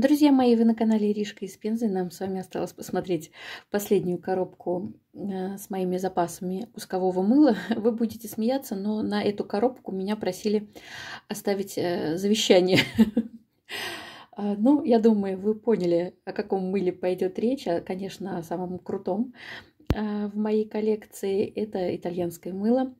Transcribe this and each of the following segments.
Друзья мои, вы на канале Иришка из Пензы. Нам с вами осталось посмотреть последнюю коробку э, с моими запасами кускового мыла. Вы будете смеяться, но на эту коробку меня просили оставить э, завещание. А, ну, я думаю, вы поняли, о каком мыле пойдет речь, А, конечно, о самом крутом. Э, в моей коллекции. Это итальянское мыло.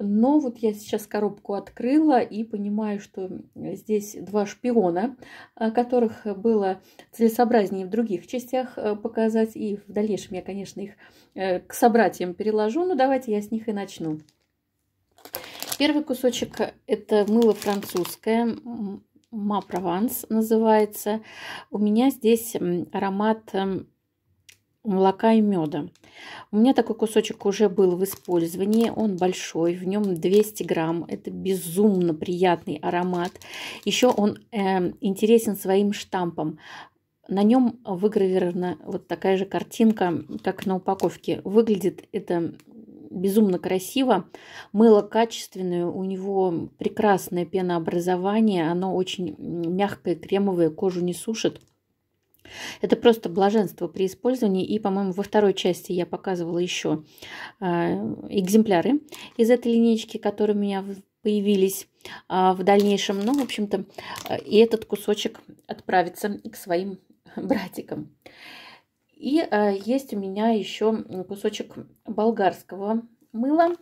Но вот я сейчас коробку открыла и понимаю, что здесь два шпиона, которых было целесообразнее в других частях э, показать. И в дальнейшем я, конечно, их э, к собратьям переложу. Но давайте я с них и начну. Первый кусочек – это мыло французское. Ма Прованс называется. У меня здесь аромат молока и меда. У меня такой кусочек уже был в использовании, он большой, в нем 200 грамм, это безумно приятный аромат. Еще он э, интересен своим штампом. На нем выгравирована вот такая же картинка, как на упаковке. Выглядит это безумно красиво. Мыло качественное, у него прекрасное пенообразование, оно очень мягкое, кремовое, кожу не сушит. Это просто блаженство при использовании. И, по-моему, во второй части я показывала еще а, экземпляры из этой линейки, которые у меня появились а, в дальнейшем. Ну, в общем-то, и этот кусочек отправится к своим братикам. И а, есть у меня еще кусочек болгарского мыла.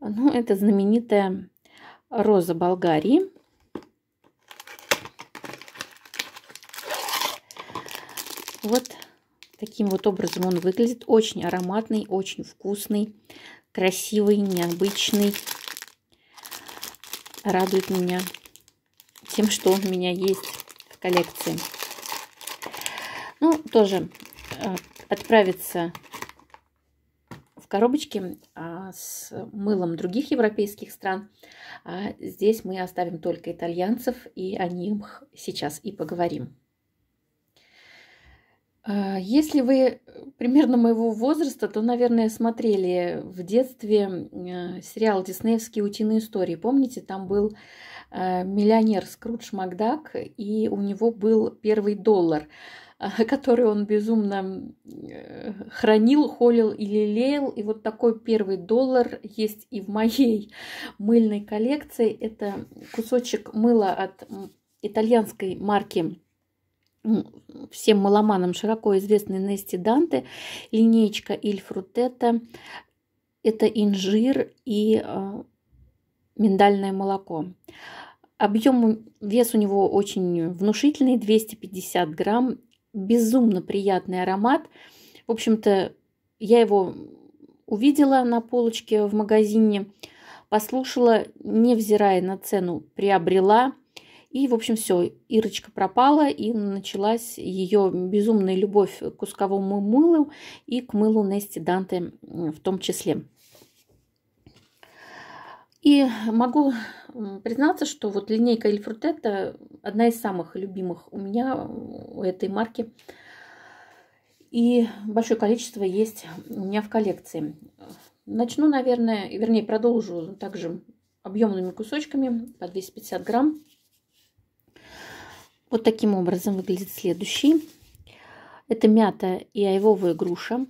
Ну, это знаменитая роза Болгарии. Вот таким вот образом он выглядит. Очень ароматный, очень вкусный, красивый, необычный. Радует меня тем, что он у меня есть в коллекции. Ну, тоже э, отправится в коробочке а, с мылом других европейских стран. А здесь мы оставим только итальянцев, и о них сейчас и поговорим. А, если вы э, примерно моего возраста, то, наверное, смотрели в детстве э, сериал «Диснеевские утиные истории». Помните, там был э, миллионер Скрудж Макдак, и у него был первый доллар, который он безумно хранил, холил и лелеял. И вот такой первый доллар есть и в моей мыльной коллекции. Это кусочек мыла от итальянской марки ну, всем маломанам широко известный Нести Данте, линейка Иль Фрутета – это инжир и а, миндальное молоко. Объем, вес у него очень внушительный, 250 грамм, безумно приятный аромат. В общем-то, я его увидела на полочке в магазине, послушала, невзирая на цену, приобрела – и, в общем, все, Ирочка пропала, и началась ее безумная любовь к кусковому мылу и к мылу Нести Данте в том числе. И могу признаться, что вот линейка Эль Фрутетта одна из самых любимых у меня, у этой марки. И большое количество есть у меня в коллекции. Начну, наверное, вернее, продолжу также объемными кусочками по 250 грамм. Вот таким образом выглядит следующий. Это мята и айвовая груша.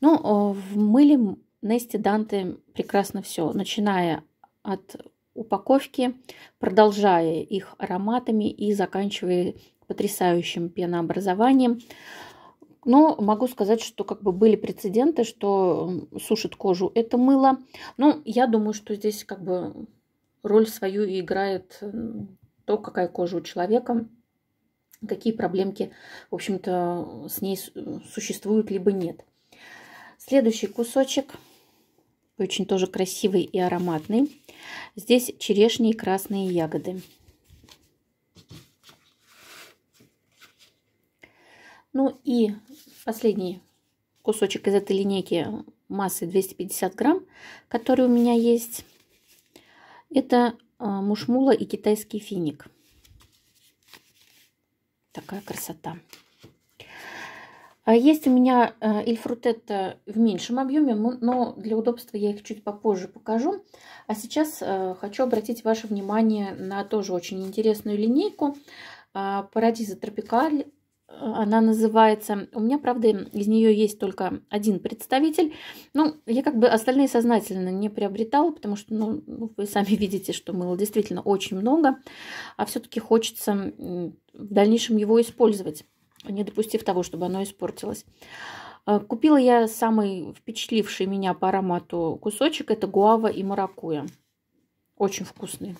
Ну, э, в мыле Нести Данте прекрасно все, начиная от упаковки, продолжая их ароматами и заканчивая потрясающим пенообразованием. Но могу сказать, что как бы были прецеденты, что сушит кожу это мыло. Но я думаю, что здесь как бы роль свою играет то, какая кожа у человека какие проблемки, в общем-то, с ней существуют, либо нет. Следующий кусочек, очень тоже красивый и ароматный. Здесь черешни и красные ягоды. Ну и последний кусочек из этой линейки массой 250 грамм, который у меня есть. Это а, мушмула и китайский финик. Такая красота. А есть у меня э, ильфрутетта в меньшем объеме, но для удобства я их чуть попозже покажу. А сейчас э, хочу обратить ваше внимание на тоже очень интересную линейку. А, Парадиза тропикаль она называется. У меня, правда, из нее есть только один представитель. Ну, я как бы остальные сознательно не приобретала, потому что, ну, вы сами видите, что мыла действительно очень много, а все-таки хочется в дальнейшем его использовать, не допустив того, чтобы оно испортилось. А, купила я самый впечатливший меня по аромату кусочек. Это гуава и маракуя. Очень вкусный.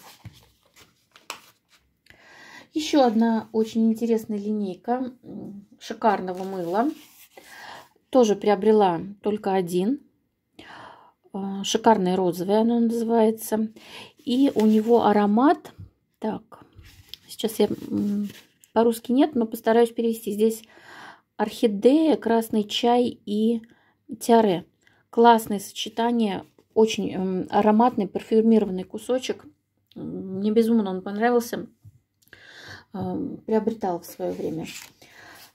Еще одна очень интересная линейка шикарного мыла. Тоже приобрела только один. А, шикарное розовое оно называется. И у него аромат... Так, сейчас я по-русски нет, но постараюсь перевести. Здесь орхидея, красный чай и тиаре. Классное сочетание, очень ароматный парфюмированный кусочек. Мне безумно он понравился. Эм, приобретал в свое время.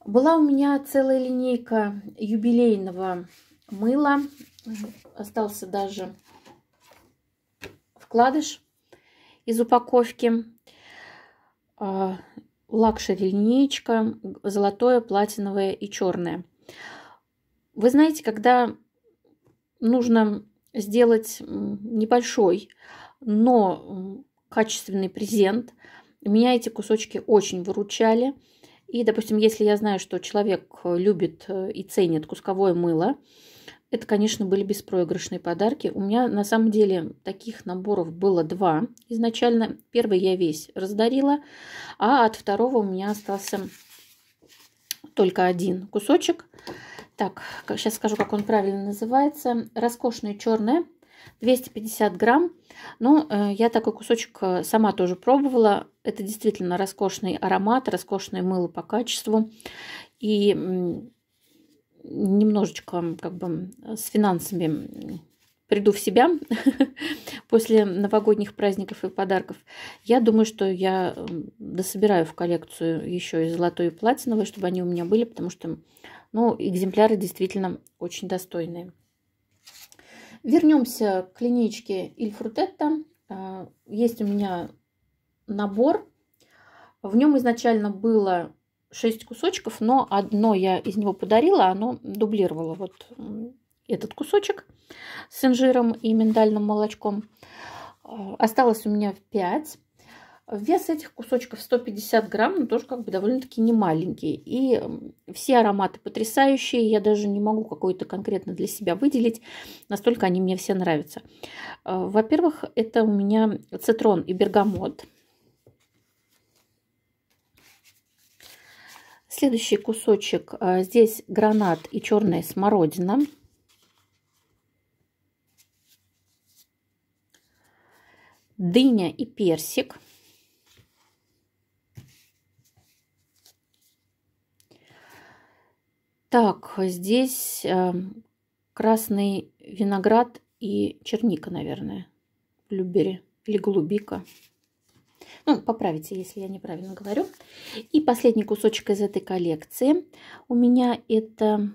Была у меня целая линейка юбилейного мыла. Остался даже вкладыш из упаковки. Э, лакшери линеечка, золотое, платиновое и черное. Вы знаете, когда нужно сделать небольшой, но качественный презент – меня эти кусочки очень выручали. И, допустим, если я знаю, что человек э, любит э, и ценит кусковое мыло, это, конечно, были беспроигрышные подарки. У меня, на самом деле, таких наборов было два изначально. Первый я весь раздарила, а от второго у меня остался только один кусочек. Так, сейчас скажу, как он правильно называется. Роскошное черное 250 грамм. Ну, э, я такой кусочек э, сама тоже пробовала. Это действительно роскошный аромат, роскошное мыло по качеству. И немножечко как бы с финансами приду в себя после новогодних праздников и подарков. Я думаю, что я дособираю в коллекцию еще и золотой и платиновый, чтобы они у меня были, потому что ну, экземпляры действительно очень достойные. Вернемся к клиничке Ильфрутетта. А, есть у меня набор. В нем изначально было 6 кусочков, но одно я из него подарила, оно дублировало вот этот кусочек с инжиром и миндальным молочком. А, осталось у меня 5. Вес этих кусочков 150 грамм, но ну, тоже как бы довольно-таки не маленький. И все ароматы потрясающие, я даже не могу какой-то конкретно для себя выделить, настолько они мне все нравятся. Э, во-первых, это у меня цитрон и бергамот. Следующий кусочек, э, здесь гранат и черная смородина. Дыня и персик. Так, здесь эм, красный виноград и черника, наверное, любери или голубика. Ну, поправите, если я неправильно говорю. И последний кусочек из этой коллекции у меня это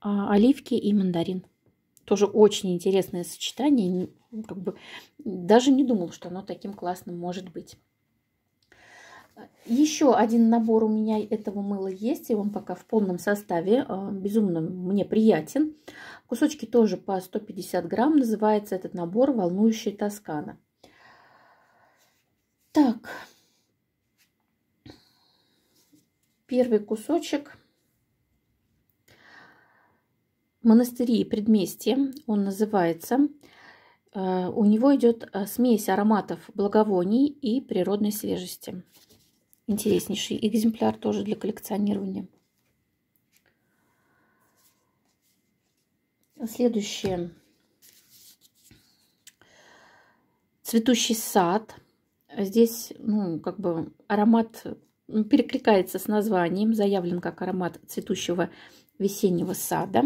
а, оливки и мандарин. Тоже очень интересное сочетание. Как бы даже не думал, что оно таким классным может быть. Еще один набор у меня этого мыла есть, и он пока в полном составе, а, безумно мне приятен. Кусочки тоже по 150 грамм, называется этот набор "Волнующий Тоскана». Так, первый кусочек «Монастыри и предместье», он называется. А, у него идет а, смесь ароматов благовоний и природной свежести интереснейший экземпляр тоже для коллекционирования. Следующее. Цветущий сад. Здесь, ну, как бы аромат ну, перекликается с названием, заявлен как аромат цветущего весеннего сада.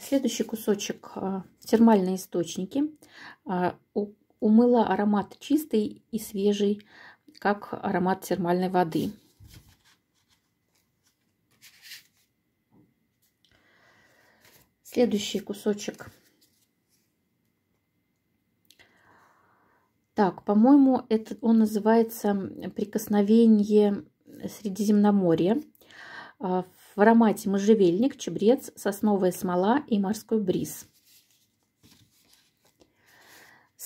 Следующий кусочек а, термальные источники. А, Умыла аромат чистый и свежий, как аромат термальной воды. Следующий кусочек. Так, по-моему, этот он называется «Прикосновение Средиземноморья». А, в аромате можжевельник, чебрец, сосновая смола и морской бриз –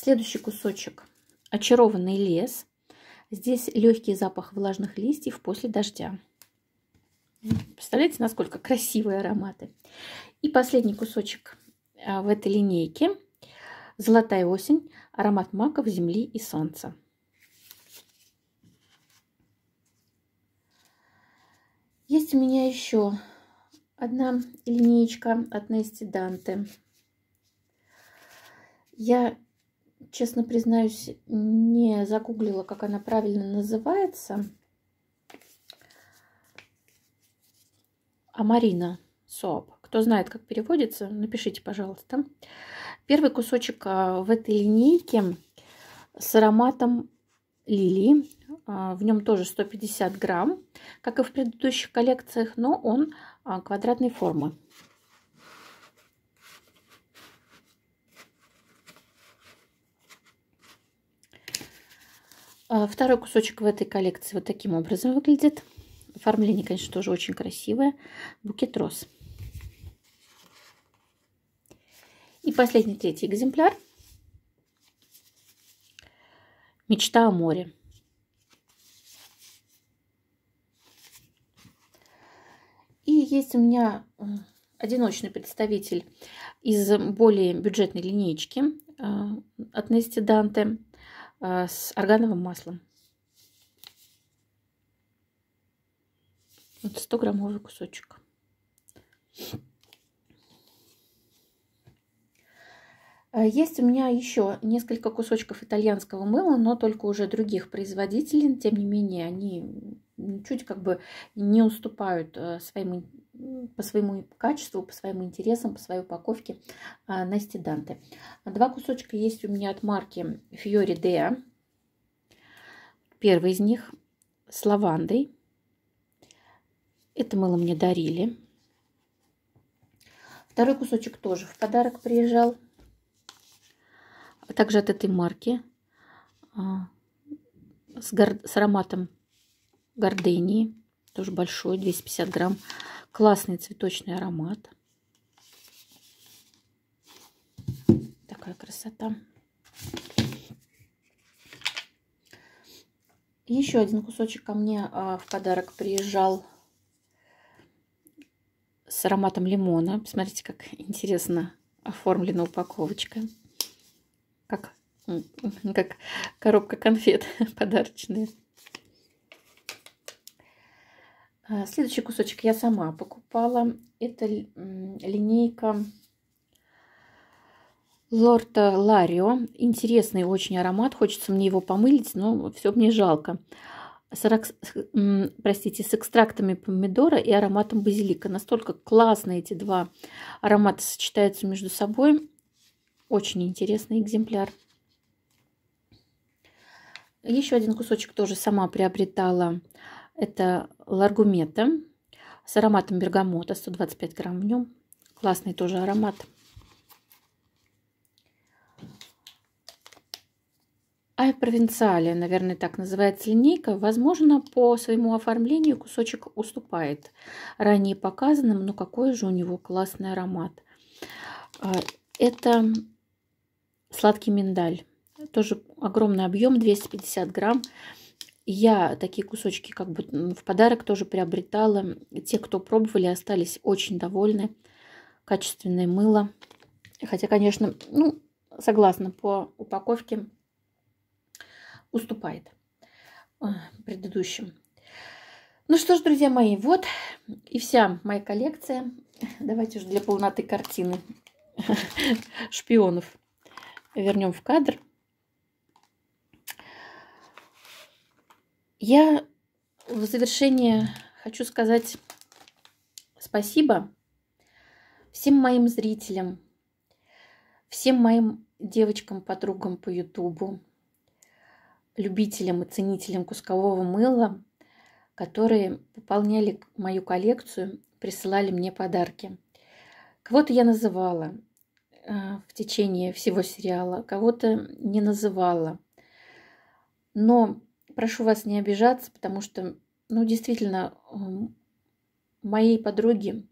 Следующий кусочек. Очарованный лес. Здесь легкий запах влажных листьев после дождя. Представляете, насколько красивые ароматы. И последний кусочек а, в этой линейке. Золотая осень. Аромат маков, земли и солнца. Есть у меня еще одна линеечка от Нести Данте. Я честно признаюсь, не загуглила, как она правильно называется. Амарина Марина Соап. Кто знает, как переводится, напишите, пожалуйста. Первый кусочек а, в этой линейке с ароматом лилии. А, в нем тоже 150 грамм, как и в предыдущих коллекциях, но он а, квадратной формы. А, второй кусочек в этой коллекции вот таким образом выглядит. Оформление, конечно, тоже очень красивое. Букет роз. И последний, третий экземпляр. Мечта о море. И есть у меня одиночный представитель из более бюджетной линейки а, от Нести Данте. Э, с органовым маслом. Вот 100-граммовый кусочек. Э, есть у меня еще несколько кусочков итальянского мыла, но только уже других производителей. Тем не менее, они чуть как бы не уступают э, своим по своему качеству, по своим интересам, по своей упаковке а, Насти Данте. Два кусочка есть у меня от марки Fiori Dea. Первый из них с лавандой. Это мыло мне дарили. Второй кусочек тоже в подарок приезжал. А также от этой марки. А, с, гор... с ароматом гордении. Тоже большой, 250 грамм Классный цветочный аромат. Такая красота. Еще один кусочек ко мне а, в подарок приезжал с ароматом лимона. Посмотрите, как интересно оформлена упаковочка. Как, как коробка конфет подарочная. А, следующий кусочек я сама покупала. Это линейка Лорд Ларио. Интересный очень аромат. Хочется мне его помылить, но все мне жалко. С, простите, с экстрактами помидора и ароматом базилика. Настолько классно эти два аромата сочетаются между собой. Очень интересный экземпляр. Еще один кусочек тоже сама приобретала. Это ларгумета с ароматом бергамота, 125 грамм в нем. Классный тоже аромат. Ай провинциале, наверное, так называется линейка. Возможно, по своему оформлению кусочек уступает ранее показанным, но какой же у него классный аромат. А, это сладкий миндаль. Тоже огромный объем, 250 грамм. Я такие кусочки как бы в подарок тоже приобретала. Те, кто пробовали, остались очень довольны. Качественное мыло. Хотя, конечно, ну, согласна, по упаковке, уступает э, предыдущим. Ну что ж, друзья мои, вот и вся моя коллекция. Давайте уже для полноты картины шпионов вернем в кадр. Я в завершение хочу сказать спасибо всем моим зрителям, всем моим девочкам, подругам по Ютубу, любителям и ценителям кускового мыла, которые пополняли мою коллекцию, присылали мне подарки. Кого-то я называла э, в течение всего сериала, кого-то не называла. Но прошу вас не обижаться, потому что, ну, действительно, моей подруги,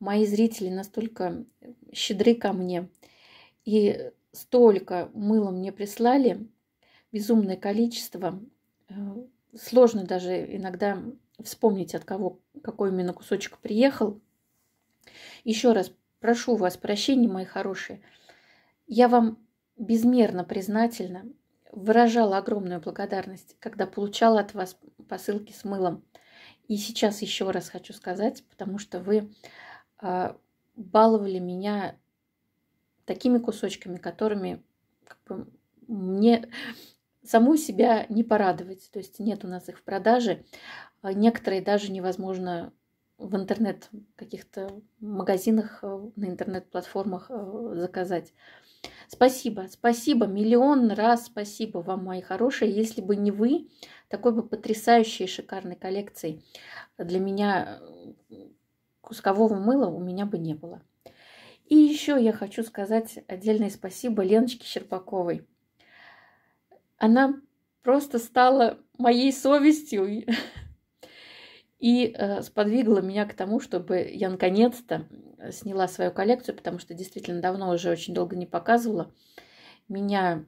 мои зрители настолько щедры ко мне и столько мыла мне прислали, безумное количество. Э, сложно даже иногда вспомнить, от кого какой именно кусочек приехал. Еще раз прошу вас прощения, мои хорошие. Я вам безмерно признательна выражала огромную благодарность, когда получала от вас посылки с мылом. И сейчас еще раз хочу сказать, потому что вы а, баловали меня такими кусочками, которыми как бы, мне саму себя не порадовать. То есть нет у нас их в продаже. А некоторые даже невозможно в интернет каких-то магазинах, э, на интернет-платформах э, заказать. Спасибо, спасибо, миллион раз спасибо вам, мои хорошие. Если бы не вы, такой бы потрясающей, шикарной коллекции для меня э, кускового мыла у меня бы не было. И еще я хочу сказать отдельное спасибо Леночке Щерпаковой. Она просто стала моей совестью и э, сподвигло меня к тому, чтобы я наконец-то э, сняла свою коллекцию, потому что действительно давно уже очень долго не показывала. Меня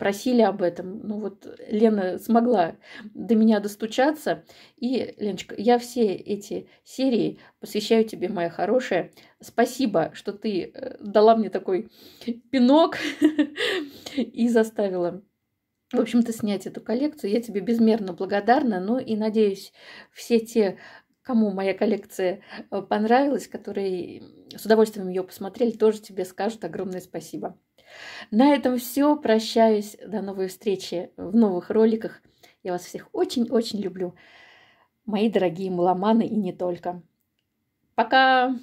просили об этом. Ну вот Лена смогла до меня достучаться. И, Леночка, я все эти серии посвящаю тебе, моя хорошая. Спасибо, что ты э, дала мне такой пинок и заставила в общем-то, снять эту коллекцию. Я тебе безмерно благодарна, ну и надеюсь, все те, кому моя коллекция э, понравилась, которые с удовольствием ее посмотрели, тоже тебе скажут огромное спасибо. На этом все. Прощаюсь. До новой встречи в новых роликах. Я вас всех очень-очень люблю. Мои дорогие маломаны и не только. Пока!